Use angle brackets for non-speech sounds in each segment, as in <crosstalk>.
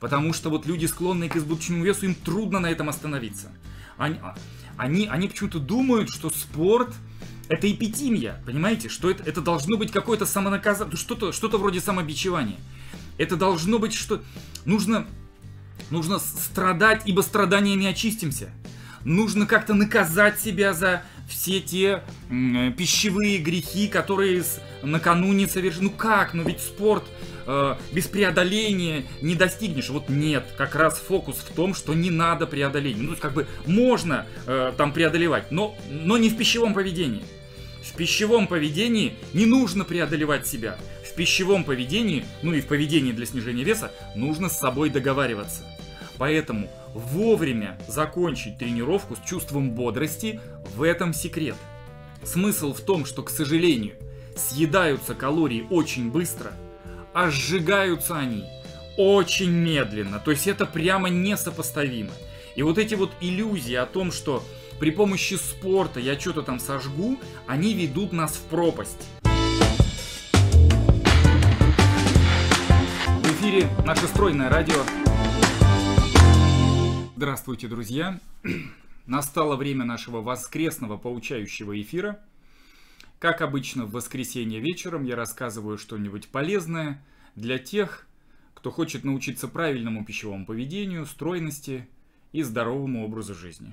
Потому что вот люди, склонные к избыточному весу, им трудно на этом остановиться. Они, а, они, они почему-то думают, что спорт это эпитимия, понимаете? Что это, это должно быть какое-то самонаказание, что-то что вроде самобичевания. Это должно быть, что нужно, нужно страдать, ибо страданиями очистимся. Нужно как-то наказать себя за, все те э, пищевые грехи, которые с, накануне совершили. Ну как? Ну ведь спорт э, без преодоления не достигнешь. Вот нет, как раз фокус в том, что не надо преодолеть. Ну, то есть как бы можно э, там преодолевать, но, но не в пищевом поведении. В пищевом поведении не нужно преодолевать себя. В пищевом поведении, ну и в поведении для снижения веса, нужно с собой договариваться. Поэтому Вовремя закончить тренировку с чувством бодрости – в этом секрет. Смысл в том, что, к сожалению, съедаются калории очень быстро, а сжигаются они очень медленно. То есть это прямо несопоставимо. И вот эти вот иллюзии о том, что при помощи спорта я что-то там сожгу, они ведут нас в пропасть. В эфире наше стройное радио Здравствуйте, друзья! <clears throat> Настало время нашего воскресного получающего эфира. Как обычно, в воскресенье вечером я рассказываю что-нибудь полезное для тех, кто хочет научиться правильному пищевому поведению, стройности и здоровому образу жизни.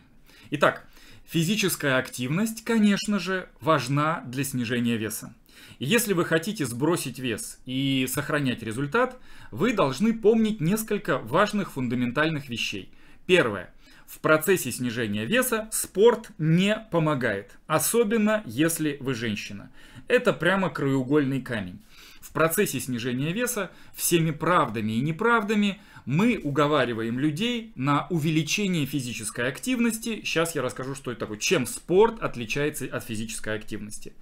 Итак, физическая активность, конечно же, важна для снижения веса. если вы хотите сбросить вес и сохранять результат, вы должны помнить несколько важных фундаментальных вещей – Первое. В процессе снижения веса спорт не помогает, особенно если вы женщина. Это прямо краеугольный камень. В процессе снижения веса всеми правдами и неправдами мы уговариваем людей на увеличение физической активности. Сейчас я расскажу, что это такое. Чем спорт отличается от физической активности.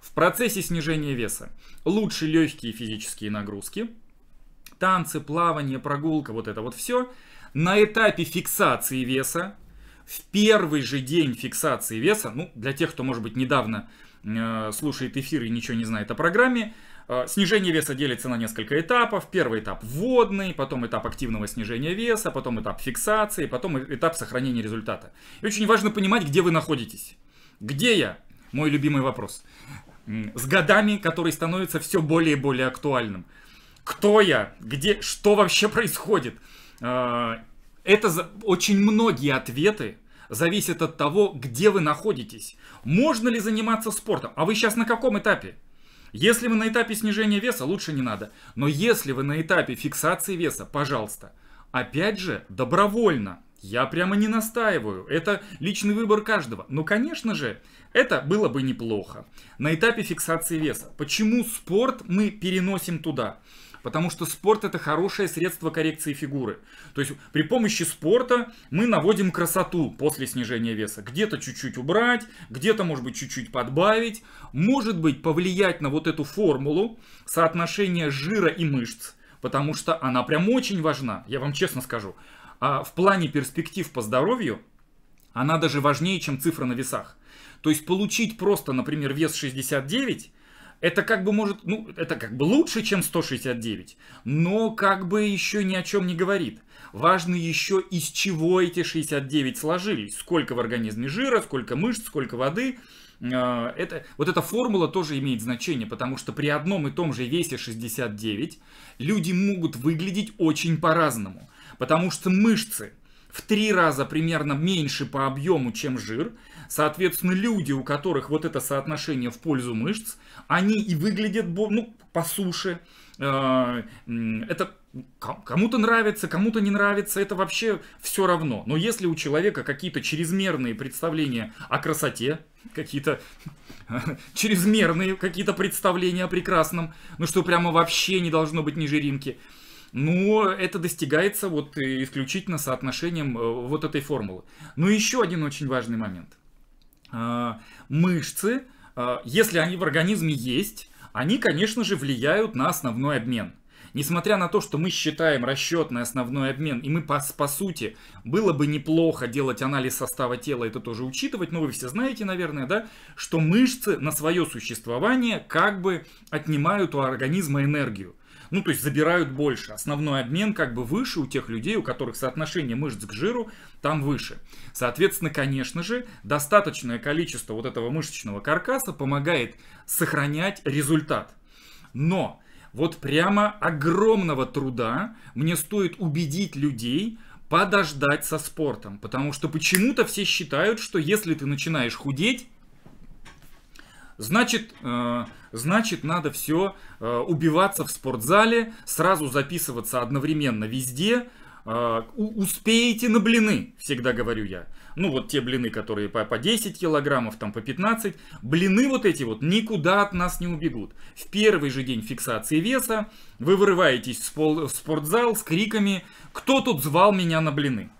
В процессе снижения веса лучше легкие физические нагрузки, танцы, плавание, прогулка, вот это вот все – на этапе фиксации веса, в первый же день фиксации веса, ну, для тех, кто, может быть, недавно э, слушает эфир и ничего не знает о программе, э, снижение веса делится на несколько этапов. Первый этап вводный, потом этап активного снижения веса, потом этап фиксации, потом этап сохранения результата. И очень важно понимать, где вы находитесь. Где я? Мой любимый вопрос. С годами, который становится все более и более актуальным. Кто я? Где? Что вообще происходит? А, это очень многие ответы зависят от того, где вы находитесь. Можно ли заниматься спортом? А вы сейчас на каком этапе? Если вы на этапе снижения веса, лучше не надо. Но если вы на этапе фиксации веса, пожалуйста. Опять же, добровольно. Я прямо не настаиваю. Это личный выбор каждого. Но, конечно же, это было бы неплохо. На этапе фиксации веса. Почему спорт мы переносим туда? Потому что спорт это хорошее средство коррекции фигуры. То есть при помощи спорта мы наводим красоту после снижения веса. Где-то чуть-чуть убрать, где-то может быть чуть-чуть подбавить. Может быть повлиять на вот эту формулу соотношения жира и мышц. Потому что она прям очень важна, я вам честно скажу. А в плане перспектив по здоровью она даже важнее, чем цифра на весах. То есть получить просто, например, вес 69 это как бы может, ну, это как бы лучше, чем 169, но как бы еще ни о чем не говорит. Важно еще, из чего эти 69 сложились. Сколько в организме жира, сколько мышц, сколько воды. Э, это, вот эта формула тоже имеет значение, потому что при одном и том же весе 69 люди могут выглядеть очень по-разному. Потому что мышцы в три раза примерно меньше по объему, чем жир – Соответственно, люди, у которых вот это соотношение в пользу мышц, они и выглядят, ну, по суше. Э, это кому-то нравится, кому-то не нравится, это вообще все равно. Но если у человека какие-то чрезмерные представления о красоте, какие-то <laughs> чрезмерные какие-то представления о прекрасном, ну что прямо вообще не должно быть ниже Римки, но ну, это достигается вот исключительно соотношением э, вот этой формулы. Но еще один очень важный момент – Э, мышцы, э, если они в организме есть, они, конечно же, влияют на основной обмен. Несмотря на то, что мы считаем расчетный основной обмен, и мы по, по сути, было бы неплохо делать анализ состава тела, это тоже учитывать, но вы все знаете, наверное, да, что мышцы на свое существование как бы отнимают у организма энергию. Ну, то есть забирают больше. Основной обмен как бы выше у тех людей, у которых соотношение мышц к жиру там выше. Соответственно, конечно же, достаточное количество вот этого мышечного каркаса помогает сохранять результат. Но вот прямо огромного труда мне стоит убедить людей, подождать со спортом. Потому что почему-то все считают, что если ты начинаешь худеть, значит, э, значит надо все э, убиваться в спортзале, сразу записываться одновременно везде. Э, успеете на блины, всегда говорю я. Ну вот те блины, которые по, по 10 килограммов, там по 15. Блины вот эти вот никуда от нас не убегут. В первый же день фиксации веса вы вырываетесь в, пол, в спортзал с криками «Кто тут звал меня на блины?»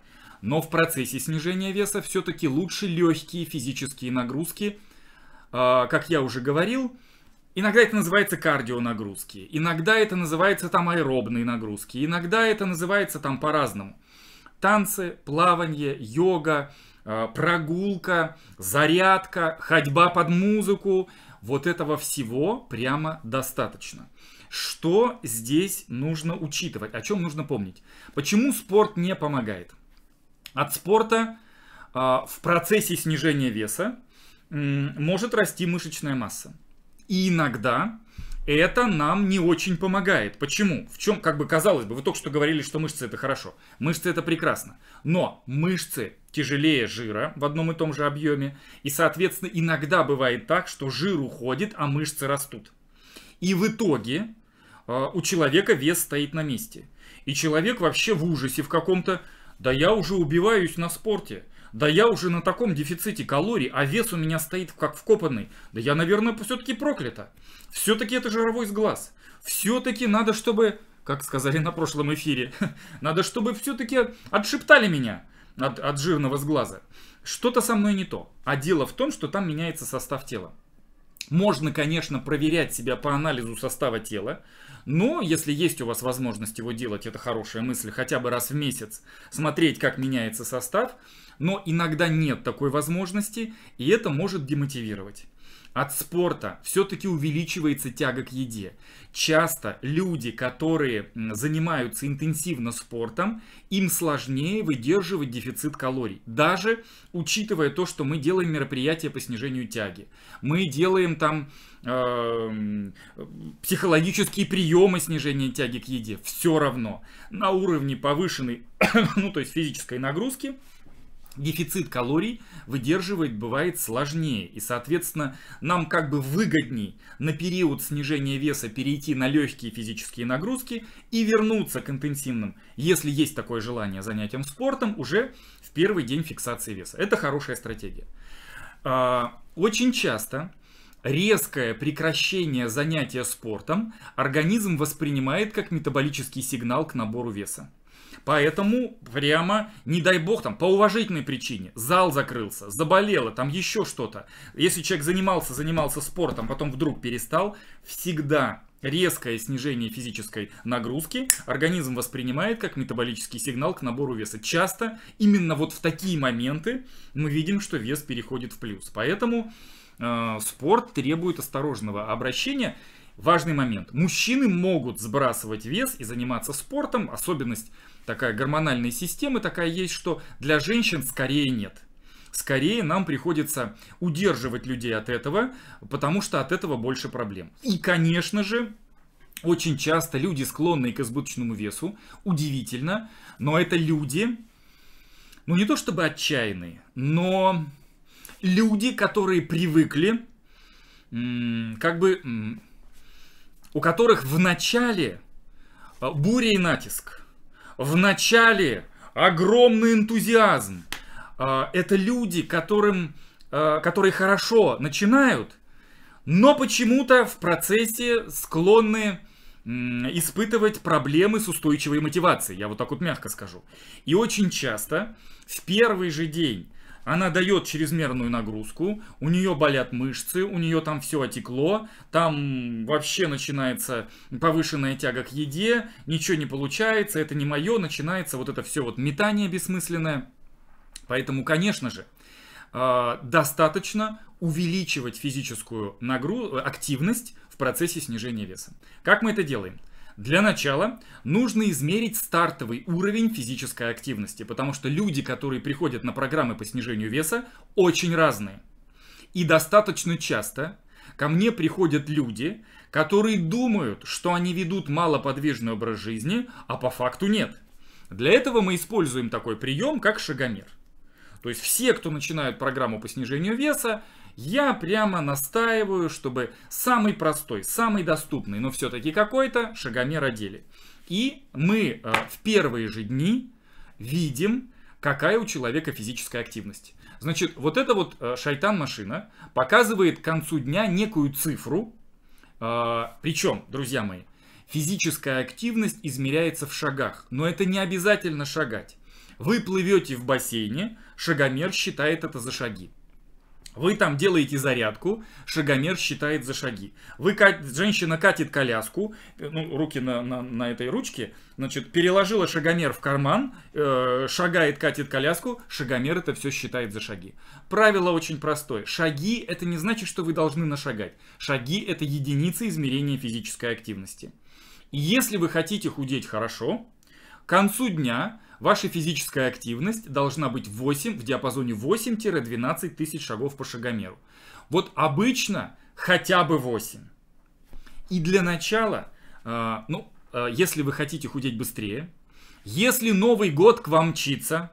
Но в процессе снижения веса все-таки лучше легкие физические нагрузки, э, как я уже говорил, Иногда это называется кардионагрузки, иногда это называется там аэробные нагрузки, иногда это называется там по-разному. Танцы, плавание, йога, э, прогулка, зарядка, ходьба под музыку. Вот этого всего прямо достаточно. Что здесь нужно учитывать, о чем нужно помнить? Почему спорт не помогает? От спорта э, в процессе снижения веса может расти мышечная масса. И иногда это нам не очень помогает. Почему? В чем, как бы казалось бы, вы только что говорили, что мышцы это хорошо. Мышцы это прекрасно. Но мышцы тяжелее жира в одном и том же объеме. И, соответственно, иногда бывает так, что жир уходит, а мышцы растут. И в итоге э, у человека вес стоит на месте. И человек вообще в ужасе в каком-то, да я уже убиваюсь на спорте. Да я уже на таком дефиците калорий, а вес у меня стоит как вкопанный. Да я, наверное, все-таки проклята. Все-таки это жировой сглаз. Все-таки надо, чтобы, как сказали на прошлом эфире, <laughs> надо, чтобы все-таки отшептали меня от, от жирного сглаза. Что-то со мной не то. А дело в том, что там меняется состав тела. Можно, конечно, проверять себя по анализу состава тела, но если есть у вас возможность его делать, это хорошая мысль, хотя бы раз в месяц смотреть, как меняется состав – но иногда нет такой возможности, и это может демотивировать. От спорта все-таки увеличивается тяга к еде. Часто люди, которые занимаются интенсивно спортом, им сложнее выдерживать дефицит калорий. Даже учитывая то, что мы делаем мероприятия по снижению тяги. Мы делаем там э, психологические приемы снижения тяги к еде. Все равно на уровне повышенной, <coughs> ну то есть физической нагрузки – дефицит калорий выдерживать бывает сложнее. И, соответственно, нам как бы выгодней на период снижения веса перейти на легкие физические нагрузки и вернуться к интенсивным, если есть такое желание, занятиям спортом уже в первый день фиксации веса. Это хорошая стратегия. А, очень часто резкое прекращение занятия спортом организм воспринимает как метаболический сигнал к набору веса. Поэтому прямо, не дай бог, там, по уважительной причине, зал закрылся, заболело, там еще что-то. Если человек занимался, занимался спортом, потом вдруг перестал, всегда резкое снижение физической нагрузки организм воспринимает как метаболический сигнал к набору веса. Часто именно вот в такие моменты мы видим, что вес переходит в плюс. Поэтому э, спорт требует осторожного обращения важный момент. Мужчины могут сбрасывать вес и заниматься спортом. Особенность такая гормональной системы такая есть, что для женщин скорее нет. Скорее нам приходится удерживать людей от этого, потому что от этого больше проблем. И, конечно же, очень часто люди, склонные к избыточному весу, удивительно, но это люди, ну не то чтобы отчаянные, но люди, которые привыкли как бы у которых в начале э, буря и натиск, в начале огромный энтузиазм. Э, это люди, которым, э, которые хорошо начинают, но почему-то в процессе склонны испытывать проблемы с устойчивой мотивацией, я вот так вот мягко скажу. И очень часто в первый же день она дает чрезмерную нагрузку, у нее болят мышцы, у нее там все отекло, там вообще начинается повышенная тяга к еде, ничего не получается, это не мое, начинается вот это все вот метание бессмысленное. Поэтому, конечно же, а, достаточно увеличивать физическую нагруз... активность в процессе снижения веса. Как мы это делаем? Для начала нужно измерить стартовый уровень физической активности, потому что люди, которые приходят на программы по снижению веса, очень разные. И достаточно часто ко мне приходят люди, которые думают, что они ведут малоподвижный образ жизни, а по факту нет. Для этого мы используем такой прием, как шагомер. То есть все, кто начинают программу по снижению веса, я прямо настаиваю, чтобы самый простой, самый доступный, но все-таки какой-то шагомер одели. И мы э, в первые же дни видим, какая у человека физическая активность. Значит, вот эта вот э, шайтан-машина показывает к концу дня некую цифру. Э, причем, друзья мои, физическая активность измеряется в шагах, но это не обязательно шагать. Вы плывете в бассейне, шагомер считает это за шаги. Вы там делаете зарядку, шагомер считает за шаги. Вы, женщина катит коляску, э, ну, руки на, на, на этой ручке, значит, переложила шагомер в карман, э, шагает, катит коляску, шагомер это все считает за шаги. Правило очень простое. Шаги это не значит, что вы должны нашагать. Шаги это единицы измерения физической активности. если вы хотите худеть хорошо, к концу дня Ваша физическая активность должна быть 8, в диапазоне 8-12 тысяч шагов по шагомеру. Вот обычно хотя бы 8. И для начала, а, ну, а, если вы хотите худеть быстрее, если Новый год к вам мчится,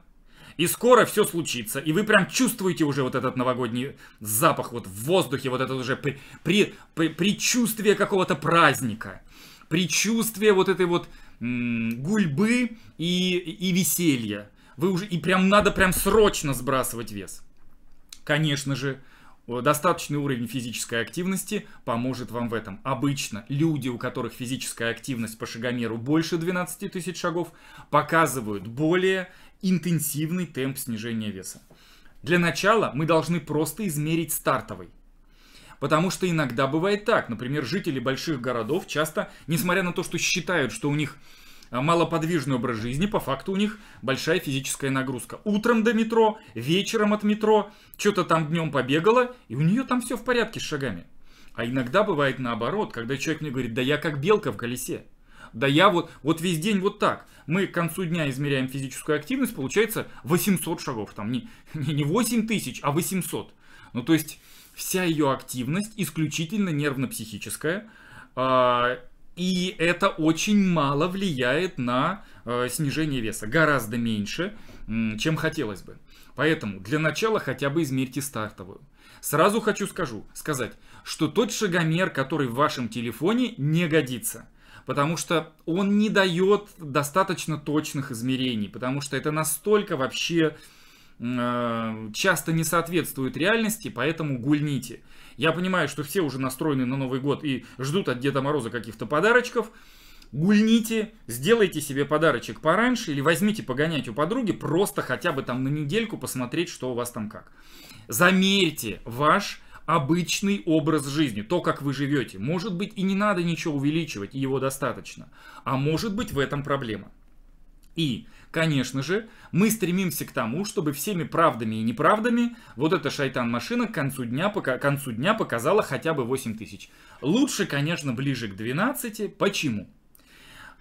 и скоро все случится, и вы прям чувствуете уже вот этот новогодний запах вот в воздухе, вот это уже при, при, при, предчувствие какого-то праздника, предчувствие вот этой вот гульбы и, и веселья. Вы уже, и прям надо прям срочно сбрасывать вес. Конечно же, достаточный уровень физической активности поможет вам в этом. Обычно люди, у которых физическая активность по шагомеру больше 12 тысяч шагов, показывают более интенсивный темп снижения веса. Для начала мы должны просто измерить стартовый. Потому что иногда бывает так. Например, жители больших городов часто, несмотря на то, что считают, что у них э, малоподвижный образ жизни, по факту у них большая физическая нагрузка. Утром до метро, вечером от метро, что-то там днем побегала, и у нее там все в порядке с шагами. А иногда бывает наоборот, когда человек мне говорит, да я как белка в колесе. Да я вот, вот весь день вот так. Мы к концу дня измеряем физическую активность, получается 800 шагов. Там не, <laughs> не 8 тысяч, а 800. Ну то есть вся ее активность исключительно нервно-психическая. А, и это очень мало влияет на э, снижение веса. Гораздо меньше, чем хотелось бы. Поэтому для начала хотя бы измерьте стартовую. Сразу хочу скажу, сказать, что тот шагомер, который в вашем телефоне, не годится потому что он не дает достаточно точных измерений, потому что это настолько вообще Э, часто не соответствуют реальности, поэтому гульните. Я понимаю, что все уже настроены на Новый год и ждут от Деда Мороза каких-то подарочков. Гульните, сделайте себе подарочек пораньше или возьмите погонять у подруги, просто хотя бы там на недельку посмотреть, что у вас там как. Замерьте ваш обычный образ жизни, то, как вы живете. Может быть, и не надо ничего увеличивать, его достаточно. А может быть, в этом проблема. И Конечно же, мы стремимся к тому, чтобы всеми правдами и неправдами вот эта шайтан-машина к концу дня, пока, концу дня показала хотя бы 8 тысяч. Лучше, конечно, ближе к 12. Почему?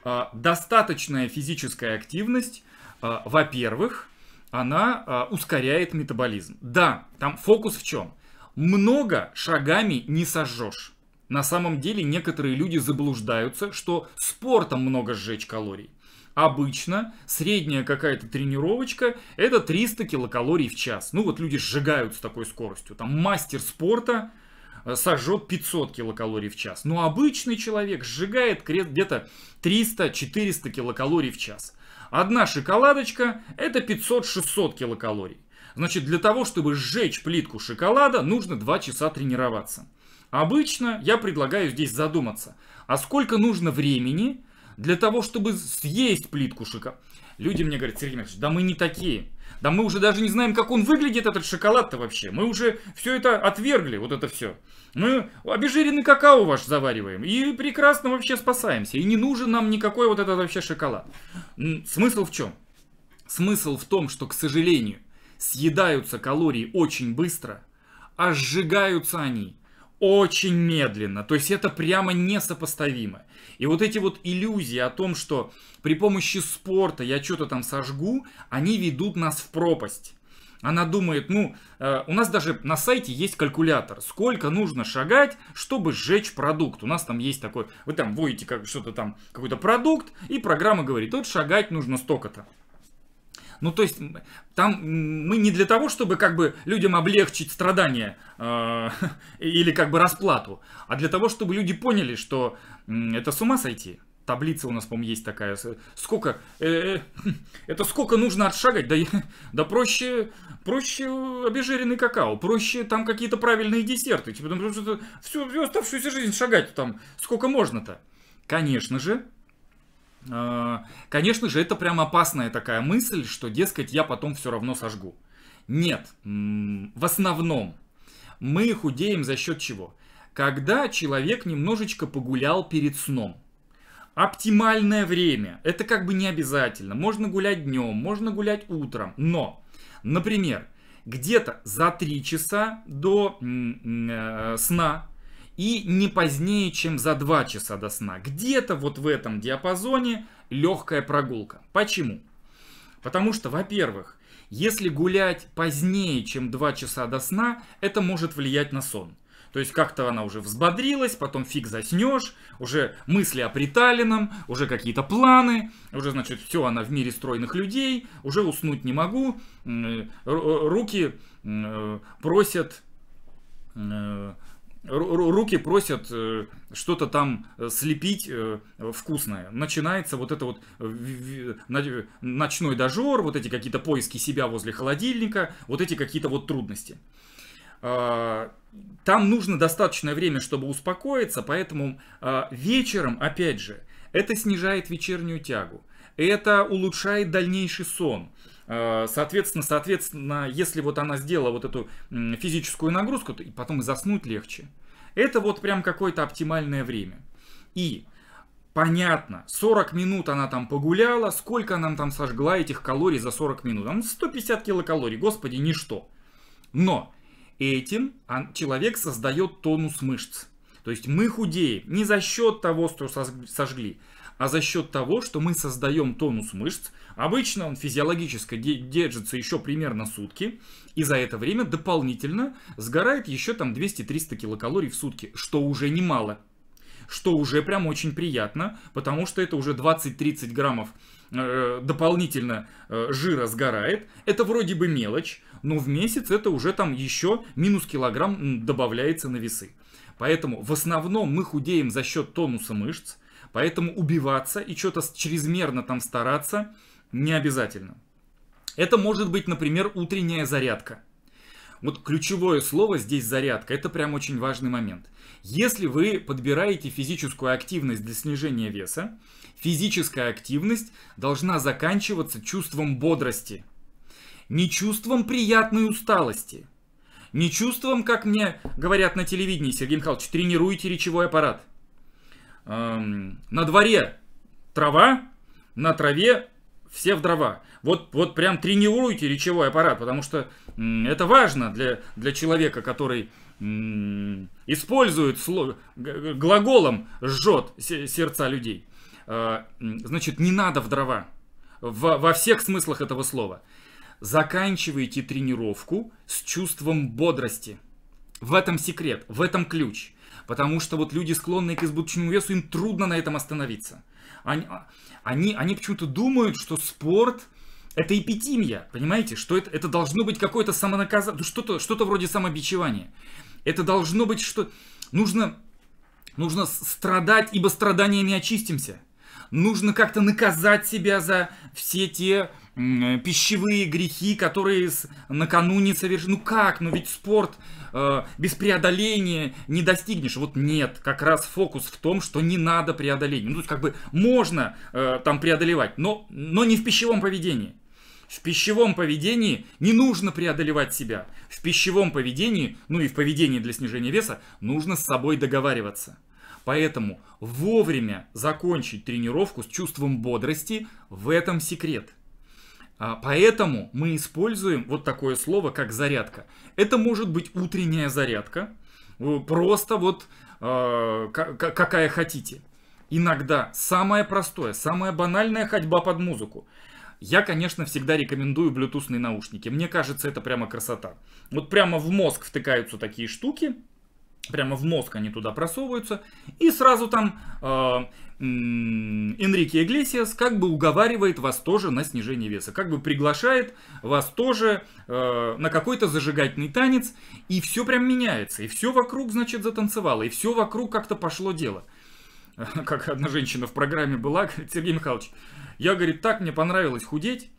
А, достаточная физическая активность, а, во-первых, она а, ускоряет метаболизм. Да, там фокус в чем? Много шагами не сожжешь. На самом деле некоторые люди заблуждаются, что спортом много сжечь калорий – обычно средняя какая-то тренировочка это 300 килокалорий в час. Ну вот люди сжигают с такой скоростью. Там мастер спорта э, сожжет 500 килокалорий в час. Но обычный человек сжигает где-то 300-400 килокалорий в час. Одна шоколадочка это 500-600 килокалорий. Значит, для того, чтобы сжечь плитку шоколада, нужно 2 часа тренироваться. Обычно я предлагаю здесь задуматься, а сколько нужно времени, для того, чтобы съесть плитку шоколада. Люди мне говорят, Сергей Михайлович, да мы не такие. Да мы уже даже не знаем, как он выглядит, этот шоколад-то вообще. Мы уже все это отвергли, вот это все. Мы обезжиренный какао ваш завариваем и прекрасно вообще спасаемся. И не нужен нам никакой вот этот вообще шоколад. Смысл в чем? Смысл в том, что, к сожалению, съедаются калории очень быстро, а сжигаются они очень медленно. То есть это прямо несопоставимо. И вот эти вот иллюзии о том, что при помощи спорта я что-то там сожгу, они ведут нас в пропасть. Она думает, ну, э, у нас даже на сайте есть калькулятор, сколько нужно шагать, чтобы сжечь продукт. У нас там есть такой, вы там вводите как, что-то там, какой-то продукт, и программа говорит, тут шагать нужно столько-то. Ну, то есть, там мы не для того, чтобы как бы людям облегчить страдания э, <laughs> или как бы расплату, а для того, чтобы люди поняли, что э, это с ума сойти. Таблица у нас, по-моему, есть такая. Сколько, э, э, <laughs> это сколько нужно отшагать? Да, <laughs> да проще, проще обезжиренный какао, проще там какие-то правильные десерты. Типа, потому что всю, всю оставшуюся жизнь шагать там сколько можно-то. Конечно же, Э, конечно же, это прям опасная такая мысль, что, дескать, я потом все равно сожгу. Нет, в основном мы худеем за счет чего? Когда человек немножечко погулял перед сном. Оптимальное время, это как бы не обязательно. Можно гулять днем, можно гулять утром, но, например, где-то за 3 часа до э, сна и не позднее, чем за 2 часа до сна. Где-то вот в этом диапазоне легкая прогулка. Почему? Потому что, во-первых, если гулять позднее, чем 2 часа до сна, это может влиять на сон. То есть как-то она уже взбодрилась, потом фиг заснешь, уже мысли о приталином, уже какие-то планы, уже, значит, все, она в мире стройных людей, уже уснуть не могу, э, э, руки э, просят руки просят э, что-то там э, слепить э, вкусное. Начинается вот это вот ночной дожор, вот эти какие-то поиски себя возле холодильника, вот эти какие-то вот трудности. А, там нужно достаточное время, чтобы успокоиться, поэтому а, вечером, опять же, это снижает вечернюю тягу, это улучшает дальнейший сон. Э, соответственно, соответственно, если вот она сделала вот эту физическую нагрузку, то и потом заснуть легче. Это вот прям какое-то оптимальное время. И понятно, 40 минут она там погуляла, сколько она там сожгла этих калорий за 40 минут? Там 150 килокалорий, господи, ничто. Но этим человек создает тонус мышц. То есть мы худеем не за счет того, что сожгли, а за счет того, что мы создаем тонус мышц. Обычно он физиологически держится еще примерно сутки, и за это время дополнительно сгорает еще там 200-300 килокалорий в сутки, что уже немало. Что уже прям очень приятно, потому что это уже 20-30 граммов э, дополнительно э, жира сгорает. Это вроде бы мелочь, но в месяц это уже там еще минус килограмм добавляется на весы. Поэтому в основном мы худеем за счет тонуса мышц, Поэтому убиваться и что-то чрезмерно там стараться не обязательно. Это может быть, например, утренняя зарядка. Вот ключевое слово здесь зарядка. Это прям очень важный момент. Если вы подбираете физическую активность для снижения веса, физическая активность должна заканчиваться чувством бодрости. Не чувством приятной усталости. Не чувством, как мне говорят на телевидении, Сергей Михайлович, тренируйте речевой аппарат эм, на дворе трава, на траве все в дрова. Вот, вот прям тренируйте речевой аппарат, потому что м, это важно для, для человека, который м, использует слово глаголом «жжет» сердца людей. Э, значит, не надо в дрова. Во, во всех смыслах этого слова. Заканчивайте тренировку с чувством бодрости. В этом секрет, в этом ключ. Потому что вот люди, склонные к избыточному весу, им трудно на этом остановиться. Они, а, они, они почему-то думают, что спорт это эпитимия, понимаете? Что это, это должно быть какое-то самонаказание, ну, что-то что вроде самобичевания. Это должно быть, что нужно, нужно страдать, ибо страданиями очистимся. Нужно как-то наказать себя за все те Э, пищевые грехи, которые накануне совершили. Ну как? Ну ведь спорт э, без преодоления не достигнешь. Вот нет, как раз фокус в том, что не надо преодоления. Ну то есть как бы можно э, там преодолевать, но, но не в пищевом поведении. В пищевом поведении не нужно преодолевать себя. В пищевом поведении, ну и в поведении для снижения веса, нужно с собой договариваться. Поэтому вовремя закончить тренировку с чувством бодрости – в этом секрет – а, поэтому мы используем вот такое слово, как зарядка. Это может быть утренняя зарядка, э, просто вот э, какая хотите. Иногда самое простое, самая банальная ходьба под музыку. Я, конечно, всегда рекомендую блютусные наушники. Мне кажется, это прямо красота. Вот прямо в мозг втыкаются такие штуки, прямо в мозг они туда просовываются, и сразу там э, Энрике Иглесиас как бы уговаривает вас тоже на снижение веса, как бы приглашает вас тоже э, на какой-то зажигательный танец, и все прям меняется, и все вокруг, значит, затанцевало, и все вокруг как-то пошло дело. <laughs> Как одна женщина в программе была, говорит, Сергей Михайлович, я, говорит, так мне понравилось худеть,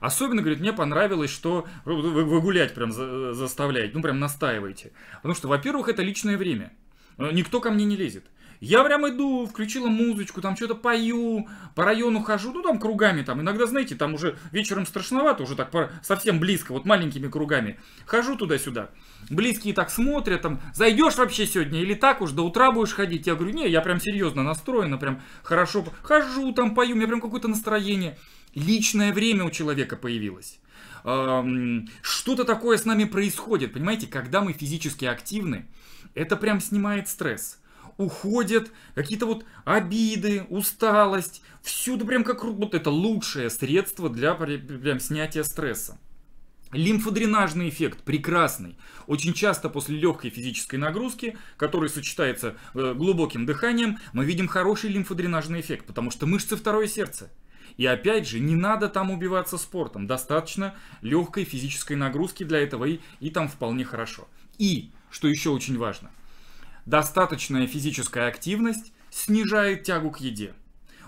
Особенно, говорит, мне понравилось, что вы, вы, гулять прям заставляете, ну прям настаиваете. Потому что, во-первых, это личное время. Никто ко мне не лезет. Я прям иду, включила музычку, там что-то пою, по району хожу, ну там кругами там. Иногда, знаете, там уже вечером страшновато, уже так совсем близко, вот маленькими кругами. Хожу туда-сюда. Близкие так смотрят, там, зайдешь вообще сегодня или так уж, до утра будешь ходить. Я говорю, не, я прям серьезно настроена, прям хорошо. Хожу там, пою, у меня прям какое-то настроение. Личное время у человека появилось что-то такое с нами происходит, понимаете, когда мы физически активны, это прям снимает стресс уходят какие-то вот обиды, усталость. Всюду прям как вот это лучшее средство для прям снятия стресса. Лимфодренажный эффект прекрасный. Очень часто после легкой физической нагрузки, которая сочетается э, глубоким дыханием, мы видим хороший лимфодренажный эффект, потому что мышцы второе сердце. И опять же, не надо там убиваться спортом. Достаточно легкой физической нагрузки для этого и, и там вполне хорошо. И, что еще очень важно – Достаточная физическая активность снижает тягу к еде.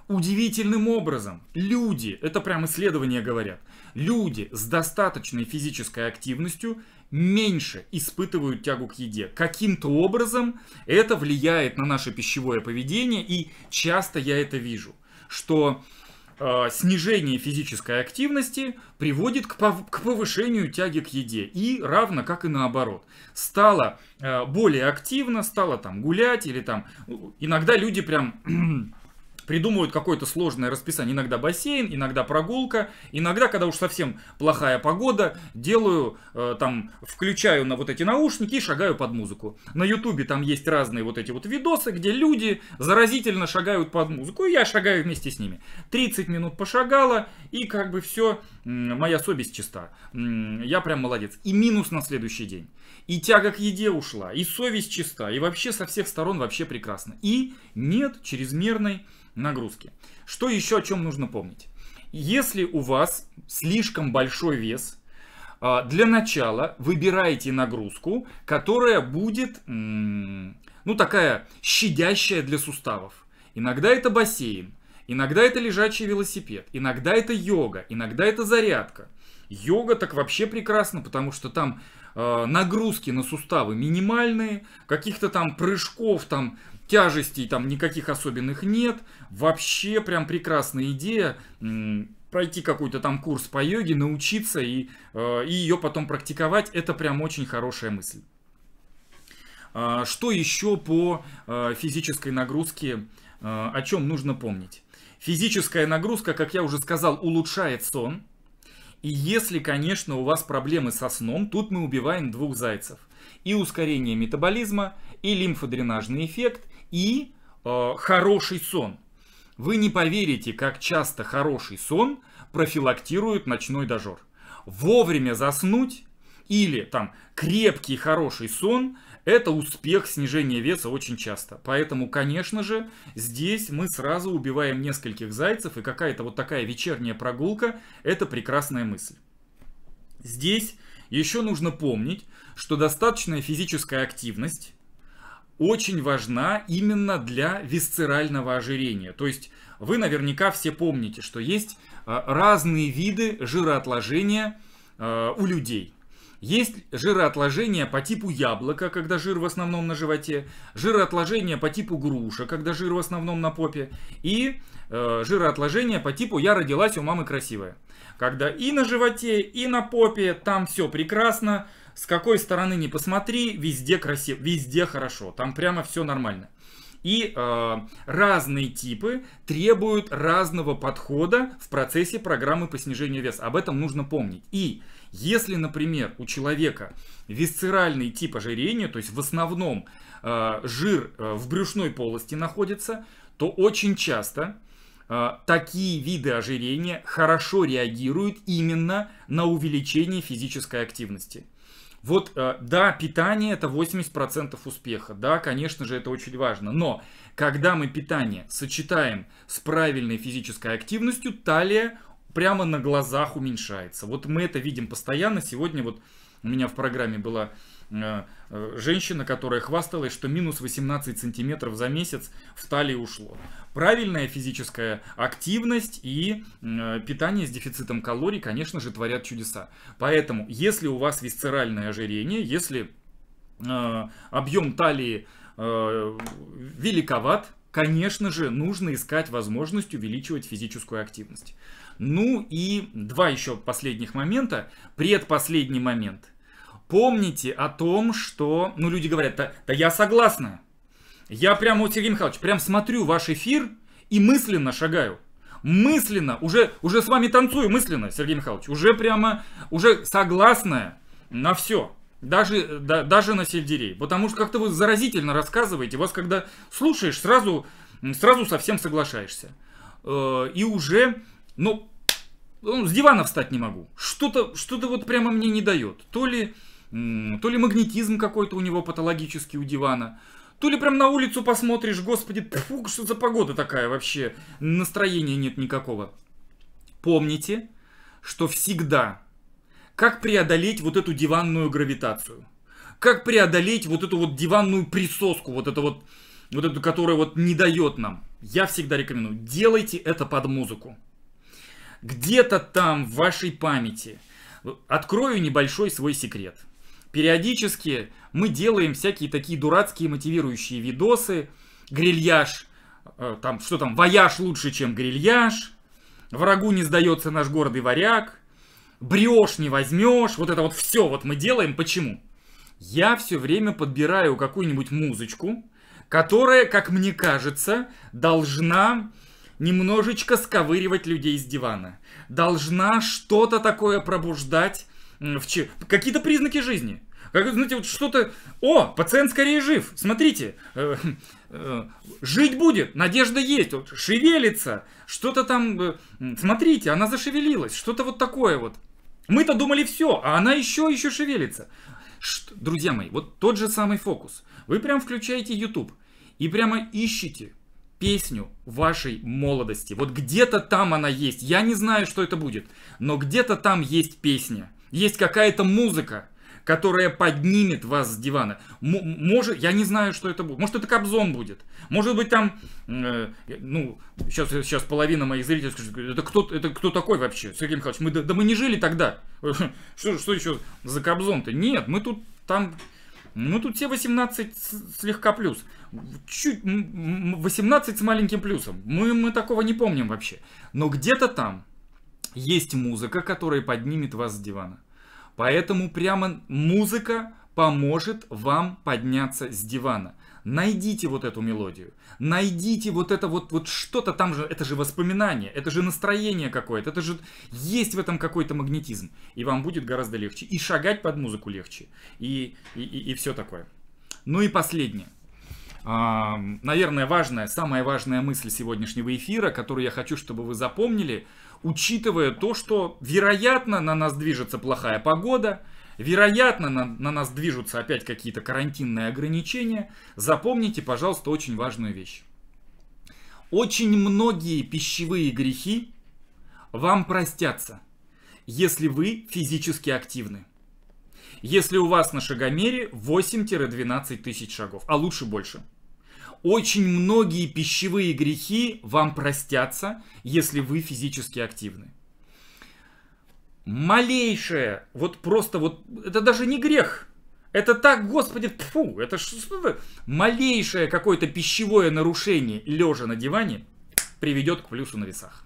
Удивительным образом люди, это прям исследования говорят, люди с достаточной физической активностью меньше испытывают тягу к еде. Каким-то образом это влияет на наше пищевое поведение, и часто я это вижу, что Э, снижение физической активности приводит к, повышению тяги к еде. И равно как и наоборот. Стало э, более активно, стало там гулять или там... Иногда люди прям <clears throat> придумывают какое-то сложное расписание. Иногда бассейн, иногда прогулка, иногда, когда уж совсем плохая погода, делаю, э, там, включаю на вот эти наушники и шагаю под музыку. На ютубе там есть разные вот эти вот видосы, где люди заразительно шагают под музыку, и я шагаю вместе с ними. 30 минут пошагала, и как бы все, моя совесть чиста. Я прям молодец. И минус на следующий день. И тяга к еде ушла, и совесть чиста, и вообще со всех сторон вообще прекрасно. И нет чрезмерной нагрузки. Что еще о чем нужно помнить? Если у вас слишком большой вес, а, для начала выбирайте нагрузку, которая будет, ну, такая щадящая для суставов. Иногда это бассейн, иногда это лежачий велосипед, иногда это йога, иногда это зарядка. Йога так вообще прекрасно, потому что там Э, нагрузки на суставы минимальные, каких-то там прыжков, там тяжестей там никаких особенных нет. Вообще прям прекрасная идея пройти какой-то там курс по йоге, научиться и, э, и ее потом практиковать. Это прям очень хорошая мысль. А, что еще по э, физической нагрузке, о чем нужно помнить? Физическая нагрузка, как я уже сказал, улучшает сон, и если, конечно, у вас проблемы со сном, тут мы убиваем двух зайцев. И ускорение метаболизма, и лимфодренажный эффект, и э, хороший сон. Вы не поверите, как часто хороший сон профилактирует ночной дожор. Вовремя заснуть или там крепкий хороший сон – это успех снижения веса очень часто. Поэтому, конечно же, здесь мы сразу убиваем нескольких зайцев, и какая-то вот такая вечерняя прогулка – это прекрасная мысль. Здесь еще нужно помнить, что достаточная физическая активность очень важна именно для висцерального ожирения. То есть вы наверняка все помните, что есть а, разные виды жироотложения а, у людей. Есть жироотложение по типу яблока, когда жир в основном на животе, жироотложение по типу груша, когда жир в основном на попе, и э, жироотложение по типу «я родилась у мамы красивая». Когда и на животе, и на попе, там все прекрасно, с какой стороны не посмотри, везде красиво, везде хорошо, там прямо все нормально. И э, разные типы требуют разного подхода в процессе программы по снижению веса. Об этом нужно помнить. И если, например, у человека висцеральный тип ожирения, то есть в основном э, жир э, в брюшной полости находится, то очень часто э, такие виды ожирения хорошо реагируют именно на увеличение физической активности. Вот, э, да, питание это 80% успеха, да, конечно же, это очень важно, но когда мы питание сочетаем с правильной физической активностью, талия прямо на глазах уменьшается. Вот мы это видим постоянно. Сегодня вот у меня в программе была э, э, женщина, которая хвасталась, что минус 18 сантиметров за месяц в талии ушло. Правильная физическая активность и э, питание с дефицитом калорий, конечно же, творят чудеса. Поэтому, если у вас висцеральное ожирение, если объем талии великоват, конечно же, нужно искать возможность увеличивать физическую активность. Ну и два еще последних момента. Предпоследний момент. Помните о том, что... Ну, люди говорят, да, да я согласна. Я прямо, вот, Сергей Михайлович, прям смотрю ваш эфир и мысленно шагаю. Мысленно, уже, уже с вами танцую мысленно, Сергей Михайлович. Уже прямо, уже согласная на все. Даже, да, даже на сельдерей. Потому что как-то вы заразительно рассказываете. Вас когда слушаешь, сразу, сразу совсем соглашаешься. Э, и уже но ну, с дивана встать не могу. Что-то что вот прямо мне не дает. То ли, то ли магнетизм какой-то у него патологический у дивана, то ли прям на улицу посмотришь, господи, фу, что за погода такая вообще, настроения нет никакого. Помните, что всегда, как преодолеть вот эту диванную гравитацию, как преодолеть вот эту вот диванную присоску, вот это вот, вот эту, которая вот не дает нам. Я всегда рекомендую, делайте это под музыку где-то там в вашей памяти. Открою небольшой свой секрет. Периодически мы делаем всякие такие дурацкие мотивирующие видосы. Грильяж, э, там, что там, вояж лучше, чем грильяж. Врагу не сдается наш гордый варяг. Брешь не возьмешь. Вот это вот все вот мы делаем. Почему? Я все время подбираю какую-нибудь музычку, которая, как мне кажется, должна немножечко сковыривать людей с дивана. Должна что-то такое пробуждать, в че... какие-то признаки жизни. Как, знаете, вот что-то... О, пациент скорее жив, смотрите. Э, э, жить будет, надежда есть, вот, шевелится. Что-то там... Э, смотрите, она зашевелилась, что-то вот такое вот. Мы-то думали все, а она еще, еще шевелится. Ш друзья мои, вот тот же самый фокус. Вы прям включаете YouTube и прямо ищите песню вашей молодости. Вот где-то там она есть. Я не знаю, что это будет, но где-то там есть песня. Есть какая-то музыка, которая поднимет вас с дивана. М- может, я не знаю, что это будет. Может, это Кобзон будет. Может быть, там, э, ну, сейчас, сейчас половина моих зрителей скажет, это кто, это кто такой вообще, Сергей Михайлович? Мы, да, да мы не жили тогда. <laughs> Что, что еще за Кобзон-то? Нет, мы тут там... мы ну, тут все 18 слегка плюс чуть 18 с маленьким плюсом. Мы, мы такого не помним вообще. Но где-то там есть музыка, которая поднимет вас с дивана. Поэтому прямо музыка поможет вам подняться с дивана. Найдите вот эту мелодию, найдите вот это вот, вот что-то там же, это же воспоминание, это же настроение какое-то, это же есть в этом какой-то магнетизм, и вам будет гораздо легче, и шагать под музыку легче, и, и, и, и все такое. Ну и последнее наверное, важная, самая важная мысль сегодняшнего эфира, которую я хочу, чтобы вы запомнили, учитывая то, что, вероятно, на нас движется плохая погода, вероятно, на, на нас движутся опять какие-то карантинные ограничения, запомните, пожалуйста, очень важную вещь. Очень многие пищевые грехи вам простятся, если вы физически активны. Если у вас на шагомере 8-12 тысяч шагов, а лучше больше – очень многие пищевые грехи вам простятся, если вы физически активны. Малейшее, вот просто вот, это даже не грех, это так, господи, фу, это что-то... Малейшее какое-то пищевое нарушение лежа на диване приведет к плюсу на весах.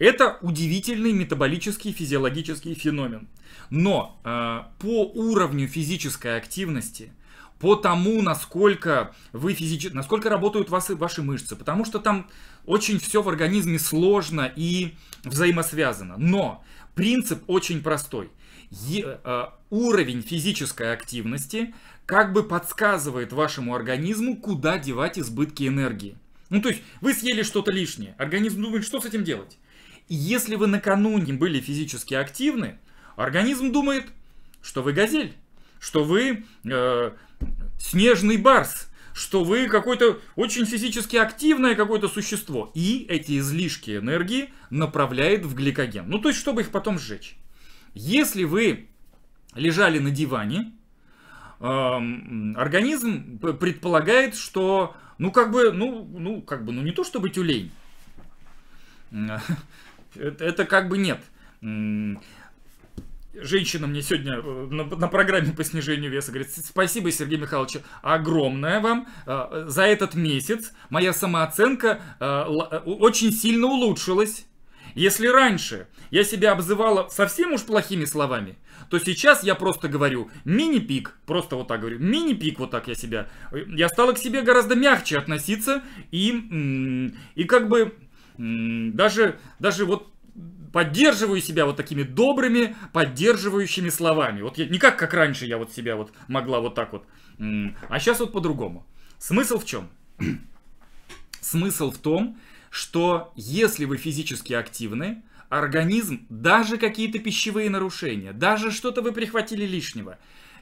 Это удивительный метаболический физиологический феномен. Но э, по уровню физической активности по тому, насколько вы физически, насколько работают вас, ваши мышцы, потому что там очень все в организме сложно и взаимосвязано. Но принцип очень простой. Е, э, уровень физической активности как бы подсказывает вашему организму, куда девать избытки энергии. Ну, то есть вы съели что-то лишнее, организм думает, что с этим делать. И если вы накануне были физически активны, организм думает, что вы газель, что вы э, снежный барс, что вы какое-то очень физически активное какое-то существо. И эти излишки энергии направляет в гликоген. Ну, то есть, чтобы их потом сжечь. Если вы лежали на диване, эм, организм предполагает, что, ну, как бы, ну, ну, как бы, ну, не то чтобы тюлень. <laughs> Э, это как бы нет женщина мне сегодня э, на, на программе по снижению веса говорит, спасибо, Сергей Михайлович, огромное вам э, за этот месяц. Моя самооценка э, очень сильно улучшилась. Если раньше я себя обзывала совсем уж плохими словами, то сейчас я просто говорю мини-пик, просто вот так говорю, мини-пик, вот так я себя, я стала к себе гораздо мягче относиться и, и как бы даже, даже вот поддерживаю себя вот такими добрыми, поддерживающими словами. Вот я, не как, как раньше я вот себя вот могла вот так вот. А сейчас вот по-другому. Смысл в чем? <clears throat> Смысл в том, что если вы физически активны, организм, даже какие-то пищевые нарушения, даже что-то вы прихватили лишнего,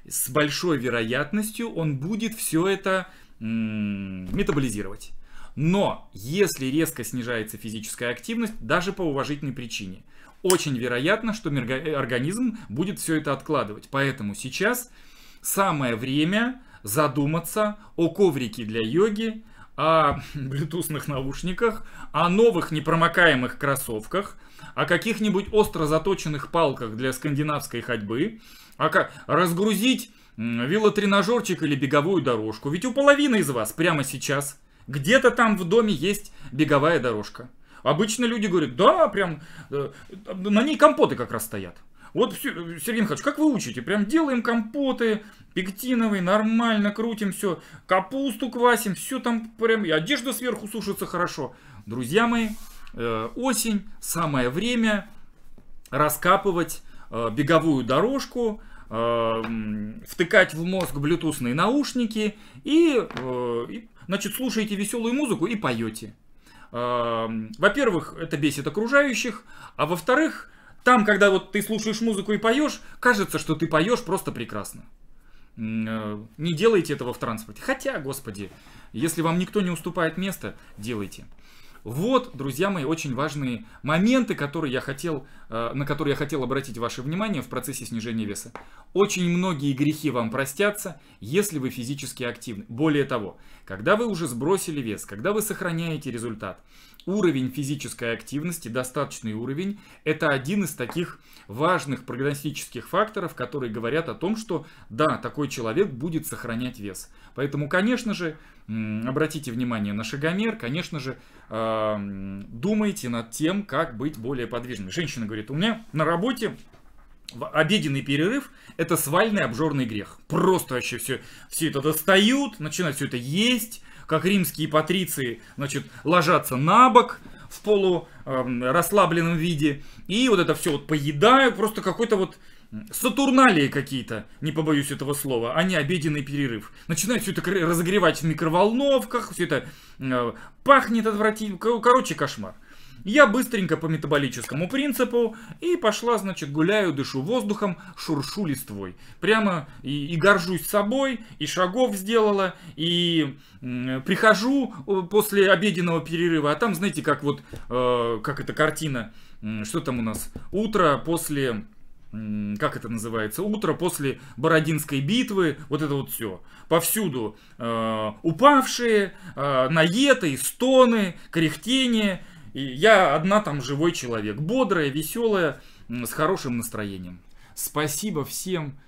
с большой вероятностью он будет все это метаболизировать. Но если резко снижается физическая активность, даже по уважительной причине, очень вероятно, что э, организм будет все это откладывать. Поэтому сейчас самое время задуматься о коврике для йоги, о <laughs> блютусных наушниках, о новых непромокаемых кроссовках, о каких-нибудь остро заточенных палках для скандинавской ходьбы, а как разгрузить велотренажерчик или беговую дорожку. Ведь у половины из вас прямо сейчас где-то там в доме есть беговая дорожка. Обычно люди говорят, да, прям, э, на ней компоты как раз стоят. Вот, Сергей Михайлович, как вы учите? Прям делаем компоты, пектиновый, нормально крутим все, капусту квасим, все там прям, и одежда сверху сушится хорошо. Друзья мои, э, осень, самое время раскапывать э, беговую дорожку, втыкать в мозг блютусные наушники и, и Значит, слушаете веселую музыку и поете. Эм, во-первых, это бесит окружающих, а во-вторых, там, когда вот ты слушаешь музыку и поешь, кажется, что ты поешь просто прекрасно. Э, не делайте этого в транспорте. Хотя, господи, если вам никто не уступает место, делайте. Вот, друзья мои, очень важные моменты, которые я хотел, э, на которые я хотел обратить ваше внимание в процессе снижения веса. Очень многие грехи вам простятся, если вы физически активны. Более того, когда вы уже сбросили вес, когда вы сохраняете результат, уровень физической активности, достаточный уровень, это один из таких важных прогностических факторов, которые говорят о том, что да, такой человек будет сохранять вес. Поэтому, конечно же, обратите внимание на шагомер, конечно же, а, думайте над тем, как быть более подвижными. Женщина говорит, у меня на работе обеденный перерыв – это свальный обжорный грех. Просто вообще все, все это достают, начинают все это есть, как римские патриции, значит, ложатся на бок в полу а, расслабленном виде, и вот это все вот поедают, просто какой-то вот Сатурналии какие-то, не побоюсь этого слова, а не обеденный перерыв. Начинают все это разогревать в микроволновках, все это э, пахнет отвратительно, короче, кошмар. Я быстренько по метаболическому принципу и пошла, значит, гуляю, дышу воздухом, шуршу листвой. Прямо и, и горжусь собой, и шагов сделала, и м, прихожу э, после обеденного перерыва, а там, знаете, как вот, э, как эта картина, что там у нас, утро после как это называется, утро после Бородинской битвы, вот это вот все. Повсюду э, упавшие, э, наеты, стоны, кряхтение. И я одна там живой человек, бодрая, веселая, с хорошим настроением. Спасибо всем,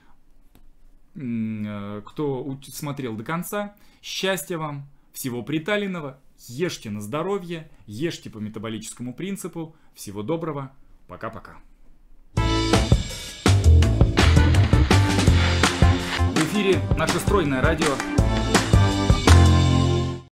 э, кто смотрел до конца. Счастья вам, всего приталенного, ешьте на здоровье, ешьте по метаболическому принципу. Всего доброго, пока-пока. эфире наше стройное радио